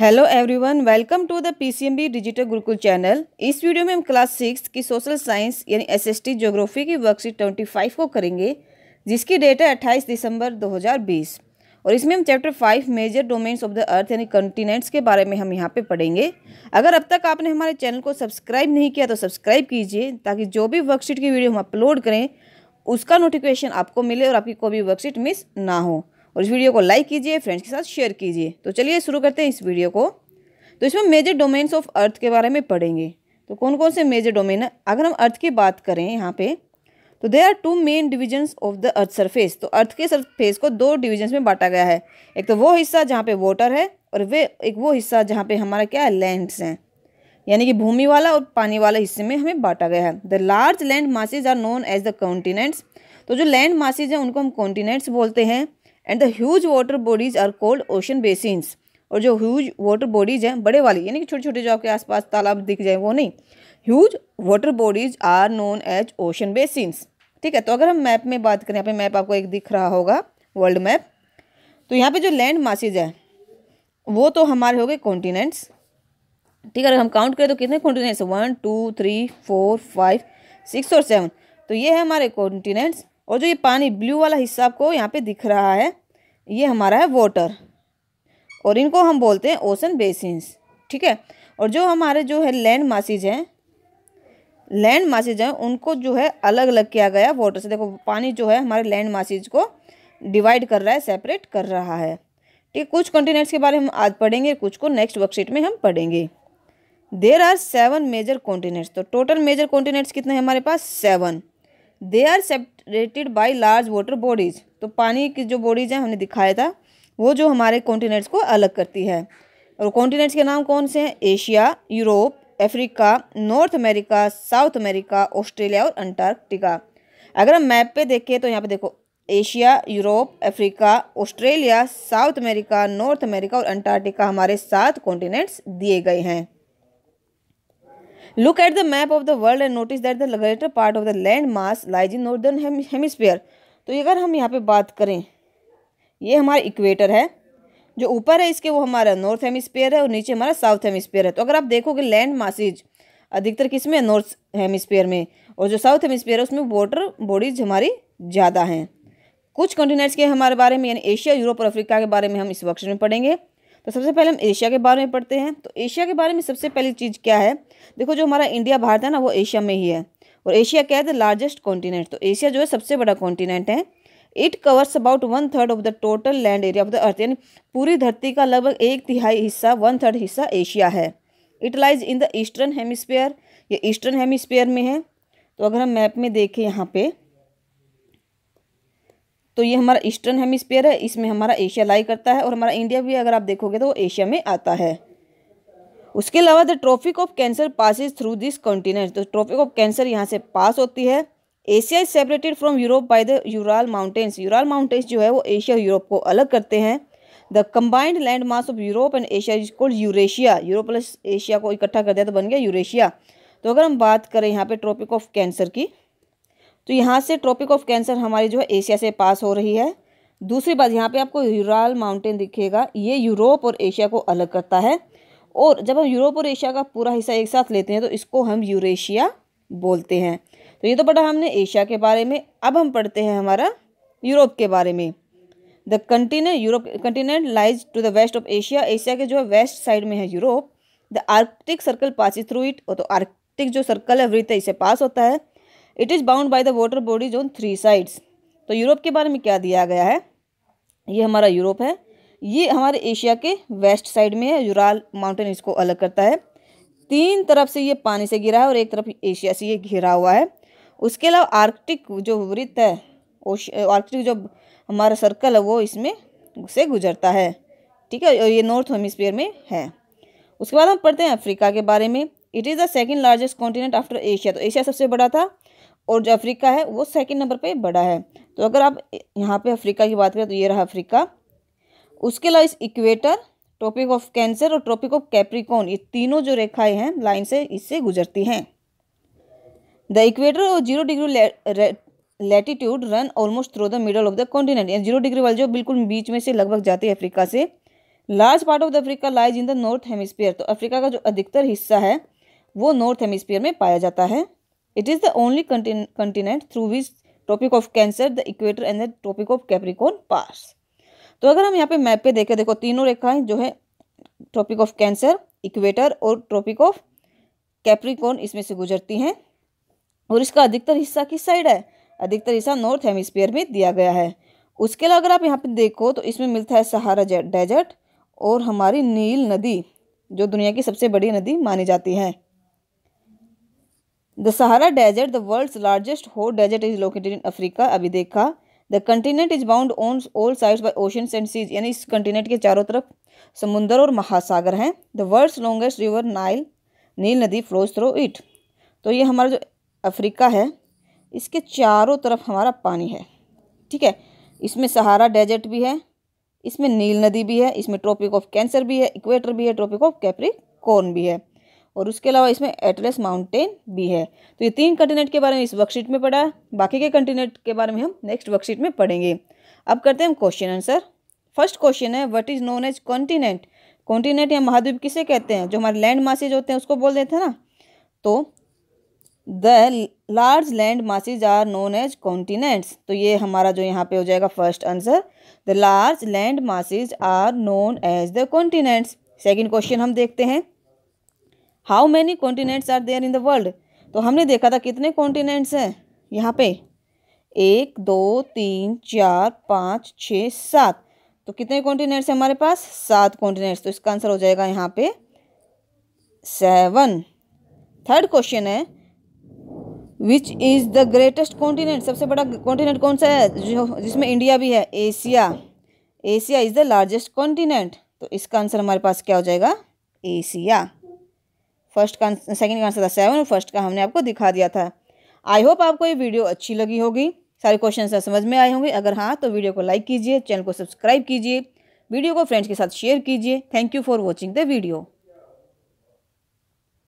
hello everyone welcome to the PCMB digital Gurukul channel इस video में हम क्लास सिक्स की सोशल साइंस यानी एसएसटी ज्योग्राफी की वर्कशीट ट्वेंटी फाइव को करेंगे जिसकी डेट है अट्ठाईस दिसंबर 2020 और इसमें हम chapter five major domains of the earth यानी कंटिनेंट्स के बारे में हम यहाँ पर पढ़ेंगे अगर अब तक आपने हमारे चैनल को सब्सक्राइब नहीं किया तो सब्सक्राइब कीजिए ताकि जो भी वर्कशीट की वीडियो हम अपलोड करें उसका नोटिफिकेशन आपको मिले और आपकी कोई भी वर्कशीट मिस ना हो और इस वीडियो को लाइक कीजिए फ्रेंड्स के साथ शेयर कीजिए तो चलिए शुरू करते हैं इस वीडियो को तो इसमें मेजर डोमेन्स ऑफ अर्थ के बारे में पढ़ेंगे तो कौन कौन से मेजर डोमेन है अगर हम अर्थ की बात करें यहाँ पे तो they are two main divisions of the earth surface तो अर्थ के सरफेस को दो डिविजन्स में बांटा गया है एक तो वो हिस्सा जहाँ पे वाटर है और वे एक वो हिस्सा जहाँ पे हमारा क्या है लैंड्स हैं यानी कि भूमि वाला और पानी वाला हिस्से में हमें बांटा गया है the large land masses are known as the continents तो जो लैंड मासीज हैं उनको हम कॉन्टिनेंट्स बोलते हैं and the huge water bodies are called ocean basins और जो ह्यूज वाटर बॉडीज़ हैं बड़े वाली यानी कि छोटे छोटे जो आपके आसपास तालाब दिख जाए वो नहीं huge water bodies are known as ocean basins ठीक है तो अगर हम मैप में बात करें यहाँ पे मैप आपको एक दिख रहा होगा वर्ल्ड मैप तो यहाँ पे जो लैंड मासेज है वो तो हमारे हो गए कॉन्टिनेंट्स ठीक है अगर हम काउंट करें तो कितने continents one two three four five six और सेवन तो ये है हमारे कॉन्टिनेंट्स और जो ये पानी ब्लू वाला हिस्सा आपको यहाँ पे दिख रहा है ये हमारा है वाटर और इनको हम बोलते हैं ओसन बेसिनस ठीक है और जो हमारे जो है लैंड मासीज हैं लैंड मासीज हैं उनको जो है अलग अलग किया गया वाटर से देखो पानी जो है हमारे लैंड मासीज को डिवाइड कर रहा है सेपरेट कर रहा है ठीक कुछ कॉन्टिनेंट्स के बारे में आज पढ़ेंगे कुछ को नेक्स्ट वर्कशीट में हम पढ़ेंगे there are seven major continents तो टोटल मेजर कॉन्टिनेंट्स कितने हैं हमारे पास seven they are separated by large water bodies तो पानी की जो बॉडीज़ हैं हमने दिखाया था वो जो हमारे कॉन्टीनेंट्स को अलग करती है और कॉन्टीनेंट्स के नाम कौन से हैं Asia Europe Africa North America South America Australia और अंटार्कटिका अगर हम मैप पे देखें तो यहाँ पे देखो Asia Europe Africa Australia South America North America और अंटार्कटिका हमारे सात कॉन्टिनेंट्स दिए गए हैं look at the map of the world and notice that the greater part of the land mass lies in northern hemisphere तो अगर हम यहाँ पे बात करें ये हमारा इक्वेटर है जो ऊपर है इसके वो हमारा नॉर्थ हेमिसफेयर है और नीचे हमारा साउथ हेमिसफेयर है तो अगर आप देखोगे लैंड मासिज अधिकतर किस में नॉर्थ हेमिसफेयर में और जो साउथ हेमिसफेयर है उसमें वाटर बॉडीज हमारी ज़्यादा हैं कुछ कॉन्टिनेंट्स के हमारे बारे में यानी एशिया यूरोप और अफ्रीका के बारे में हम इस वक्त में पढ़ेंगे तो सबसे पहले हम एशिया के बारे में पढ़ते हैं तो एशिया के बारे में सबसे पहली चीज़ क्या है देखो जो हमारा इंडिया भारत है ना वो एशिया में ही है और एशिया क्या है द लार्जेस्ट कॉन्टिनेंट तो एशिया जो है सबसे बड़ा कॉन्टिनेंट है it covers about one third of the total land area of the earth यानी पूरी धरती का लगभग एक तिहाई हिस्सा वन थर्ड हिस्सा एशिया है it lies in the eastern hemisphere ये ईस्टर्न हेमिस्फेयर में है तो अगर हम मैप में देखें यहाँ पे तो ये हमारा ईस्टर्न हेमिस्फेयर है इसमें हमारा एशिया लाई करता है और हमारा इंडिया भी अगर आप देखोगे तो वो एशिया में आता है उसके अलावा the tropic of Cancer passes through this continent तो ट्रॉफिक ऑफ कैंसर यहाँ से पास होती है Asia is separated from Europe by the Ural mountains Ural mountains जो है वो एशिया यूरोप को अलग करते हैं the combined land mass of Europe and Asia is called Eurasia Europe plus Asia को इकट्ठा कर दिया तो बन गया यूरेशिया तो अगर हम बात करें यहाँ पे ट्रॉपिक ऑफ कैंसर की तो यहाँ से ट्रॉपिक ऑफ कैंसर हमारी जो है एशिया से पास हो रही है दूसरी बात यहाँ पे आपको यूराल माउंटेन दिखेगा ये यूरोप और एशिया को अलग करता है और जब हम यूरोप और एशिया का पूरा हिस्सा एक साथ लेते हैं तो इसको हम यूरेशिया बोलते हैं तो ये तो पढ़ा हमने एशिया के बारे में अब हम पढ़ते हैं हमारा यूरोप के बारे में the continent Europe continent lies to the west of Asia Asia के जो है वेस्ट साइड में है Europe the Arctic circle pass through it और तो आर्कटिक जो सर्कल है वृत्त इसे पास होता है it is bound by the water bodies on three sides तो यूरोप के बारे में क्या दिया गया है ये हमारा यूरोप है ये हमारे एशिया के वेस्ट साइड में है यूराल माउंटेन इसको अलग करता है तीन तरफ से ये पानी से घिरा है और एक तरफ एशिया से ये घिरा हुआ है उसके अलावा आर्कटिक जो वृत्त है आर्कटिक जो हमारा सर्कल है वो इसमें से गुजरता है ठीक है और ये नॉर्थ हेमिस्फीयर में है उसके बाद हम पढ़ते हैं अफ्रीका के बारे में it is the second largest continent after Asia तो एशिया सबसे बड़ा था और जो अफ्रीका है वो सेकंड नंबर पे बड़ा है तो अगर आप यहाँ पे अफ्रीका की बात करें तो ये रहा अफ्रीका उसके अलावा इस इक्वेटर ट्रॉपिक ऑफ कैंसर और ट्रॉपिक ऑफ कैप्रिकॉन ये तीनों जो रेखाएं हैं लाइन से इससे गुजरती हैं द इक्वेटर और zero degree latitude run almost through the middle of the continent यानी जीरो डिग्री वाली जो बिल्कुल बीच में से लगभग जाती है अफ्रीका से large part of the Africa lies in the north hemisphere तो अफ्रीका का जो अधिकतर हिस्सा है वो नॉर्थ हेमिस्फीयर में पाया जाता है It is the only contin continent through which tropic of Cancer the equator and the tropic of Capricorn pass तो अगर हम यहाँ पे मैप पे देखें देखो तीनों रेखाएं जो है टॉपिक ऑफ कैंसर इक्वेटर और टॉपिक ऑफ कैप्रिकॉन इसमें से गुजरती हैं और इसका अधिकतर हिस्सा किस साइड है अधिकतर हिस्सा नॉर्थ हेमिस्फीयर में दिया गया है उसके अलावा अगर आप यहाँ पे देखो तो इसमें मिलता है सहारा डेजर्ट और हमारी नील नदी जो दुनिया की सबसे बड़ी नदी मानी जाती है the Sahara desert the world largest hot desert is located in Africa अभी देखा the continent is bound on all side by oceans and seas यानी इस कंटिनेंट के चारों तरफ समुंदर और महासागर हैं the world's longest river Nile नील नदी फ्लोज थ्रो इट तो ये हमारा जो अफ्रीका है इसके चारों तरफ हमारा पानी है ठीक है इसमें सहारा डेजर्ट भी है इसमें नील नदी भी है इसमें ट्रॉपिक ऑफ कैंसर भी है इक्वेटर भी है ट्रॉपिक ऑफ कॉर्न भी है और उसके अलावा इसमें एटलस माउंटेन भी है तो ये तीन कंटिनेंट के बारे में इस वर्कशीट में पढ़ा बाकी के कंटिनेंट के बारे में हम नेक्स्ट वर्कशीट में पढ़ेंगे अब करते हैं हम क्वेश्चन आंसर फर्स्ट क्वेश्चन है what is known as continent continent या महाद्वीप किसे कहते हैं जो हमारे लैंड मासेज होते हैं उसको बोल देते हैं ना तो the large land masses are known as continents तो ये हमारा जो यहाँ पे हो जाएगा first answer the large land masses are known as the continents second question हम देखते हैं how many continents are there in the world तो हमने देखा था कितने कॉन्टिनेंट्स हैं यहाँ पे एक दो तीन चार पाँच छ सात तो कितने कॉन्टिनेंट्स हैं हमारे पास सात कॉन्टिनेंट्स तो इसका आंसर हो जाएगा यहाँ पे सेवन थर्ड क्वेश्चन है which is the greatest continent सबसे बड़ा कॉन्टिनेंट कौन सा है जो जिसमें इंडिया भी है Asia Asia is the largest continent तो इसका आंसर हमारे पास क्या हो जाएगा एशिया फर्स्ट का सेकेंड का आंसर था सेवन और फर्स्ट का हमने आपको दिखा दिया था आई होप आपको ये वीडियो अच्छी लगी होगी सारे क्वेश्चन समझ में आए होंगे अगर हाँ तो वीडियो को लाइक कीजिए चैनल को सब्सक्राइब कीजिए वीडियो को फ्रेंड्स के साथ शेयर कीजिए thank you for watching the video